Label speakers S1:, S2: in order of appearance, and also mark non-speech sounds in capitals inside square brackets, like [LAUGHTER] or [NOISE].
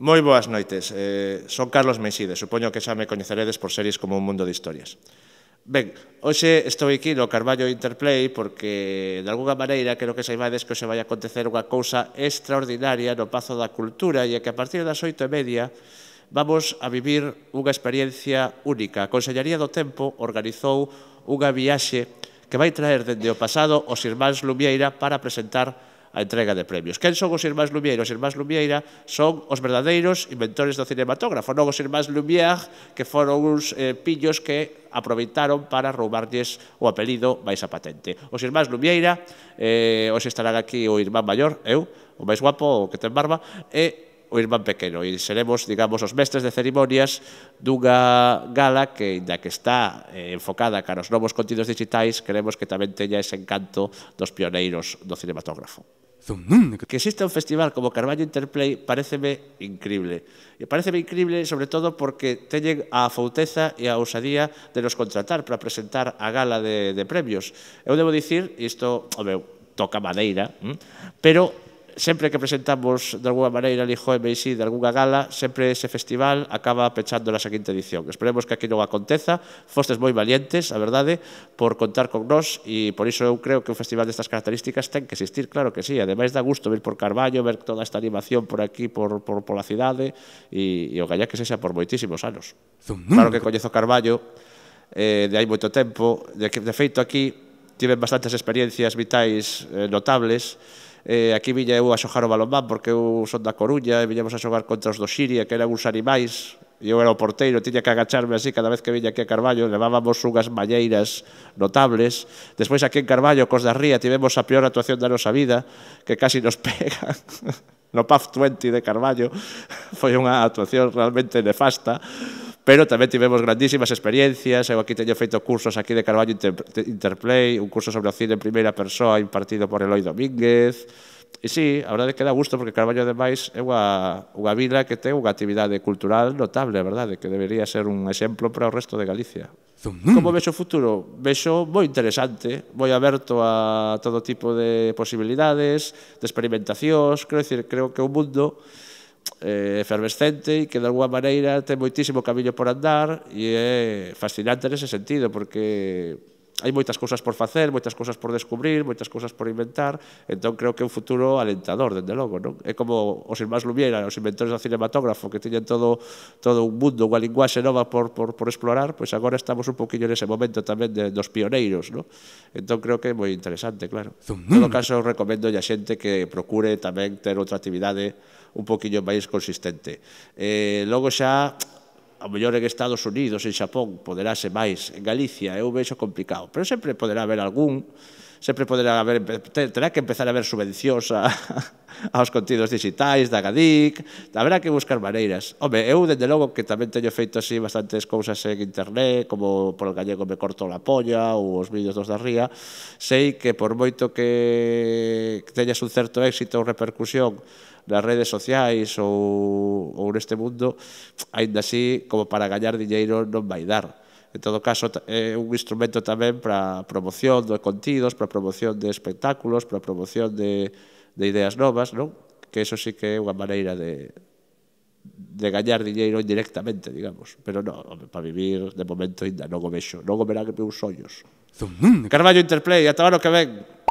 S1: Moi boas noites, eh, son Carlos Meixide. supoño que xa me coñeceredes por series como Un Mundo de Historias. Ben, hoxe estou aquí no Carballo Interplay porque, de alguna maneira, creo que saibades que hoxe vai acontecer unha cousa extraordinaria no Pazo da Cultura e que a partir das oito e media vamos a vivir unha experiencia única. A Consellería do Tempo organizou unha viaxe que vai traer dende o pasado os irmáns Lumieira para presentar a entrega de premios. Quen son os irmáns Lumière? Os irmáns Lumière son os verdadeiros inventores do cinematógrafo, non os irmáns Lumière que foron uns eh, pillos que aproveitaron para roubarlles o apelido máis a patente. Os irmáns Lumière, eh, os estarán aquí o irmán maior, eu, o máis guapo, o que ten barba, e o irmán pequeno e seremos, digamos, os mestres de cerimonias dunha gala que, da que está eh, enfocada cara aos novos contidos digitais, queremos que tamén teña ese encanto dos pioneiros do cinematógrafo. Que exista un festival como Carballo Interplay pareceme increíble. E pareceme increíble sobre todo porque teñen a fouteza e a ousadía de nos contratar para presentar a gala de, de premios. Eu debo dicir, isto, o meu, toca madeira, mm, pero sempre que presentamos de alguna maneira Lijo e Meixí de alguna gala, sempre ese festival acaba pechando na seguinte edición. Esperemos que aquí non aconteza, fostes moi valientes, a verdade, por contar con nós e por iso eu creo que un festival destas características ten que existir, claro que sí, ademais da gusto ver por Carballo, ver toda esta animación por aquí, por, por, por la cidade e, e o gallá que se xa por moitísimos anos. Claro que coñezo Carballo eh, de hai moito tempo, de, de feito aquí tiven bastantes experiencias vitais eh, notables, eh, aquí viña eu a xogar o balonmán porque eu son da Coruña e viñamos a xogar contra os do Siria que eran uns animais eu era o porteiro, tiña que agacharme así cada vez que viña aquí a Carballo, levábamos unhas malleiras notables. Despois aquí en Carballo, cos da Ría, tivemos a peor actuación da nosa vida, que casi nos [LAUGHS] pegan no PAF 20 de Carballo. Foi unha actuación realmente nefasta pero tamén tivemos grandísimas experiencias, eu aquí teño feito cursos aquí de Carballo Interplay, un curso sobre o cine en primeira persoa impartido por Eloi Domínguez, E sí, a verdade que dá gusto porque Carballo ademais é unha, unha vila que ten unha actividade cultural notable, a verdade, que debería ser un exemplo para o resto de Galicia. Como vexo o futuro? Vexo moi interesante, moi aberto a todo tipo de posibilidades, de experimentacións, creo, decir, creo que o mundo eh, efervescente e que de alguma maneira ten moitísimo camiño por andar e é fascinante nese sentido porque hai moitas cousas por facer, moitas cousas por descubrir, moitas cousas por inventar, entón creo que é un futuro alentador, dende logo, non? É como os irmáns Lumière, os inventores do cinematógrafo, que tiñen todo, todo un mundo, unha linguaxe nova por, por, por explorar, pois agora estamos un poquinho nese momento tamén de, dos pioneiros, non? Entón creo que é moi interesante, claro. En todo caso, recomendo a xente que procure tamén ter outra actividade un poquinho máis consistente. Eh, logo xa a mellor en Estados Unidos, en Xapón, poderase máis, en Galicia eu vexo complicado, pero sempre poderá haber algún sempre poderá haber, terá que empezar a ver subvencións a, [LAUGHS] aos contidos digitais da GADIC, haberá que buscar maneiras. Home, eu, dende logo, que tamén teño feito así bastantes cousas en internet, como por el gallego me corto la polla ou os vídeos dos da ría, sei que por moito que teñas un certo éxito ou repercusión nas redes sociais ou, ou neste mundo, aínda así, como para gañar diñeiro non vai dar En todo caso, é un instrumento tamén para promoción de contidos, para promoción de espectáculos, para promoción de, de ideas novas, non? que eso sí que é unha maneira de, de gañar diñeiro indirectamente, digamos. Pero no, para vivir, de momento, ainda non o vexo. Non o verán meus sonhos. Carballo Interplay, ata o ano que ven.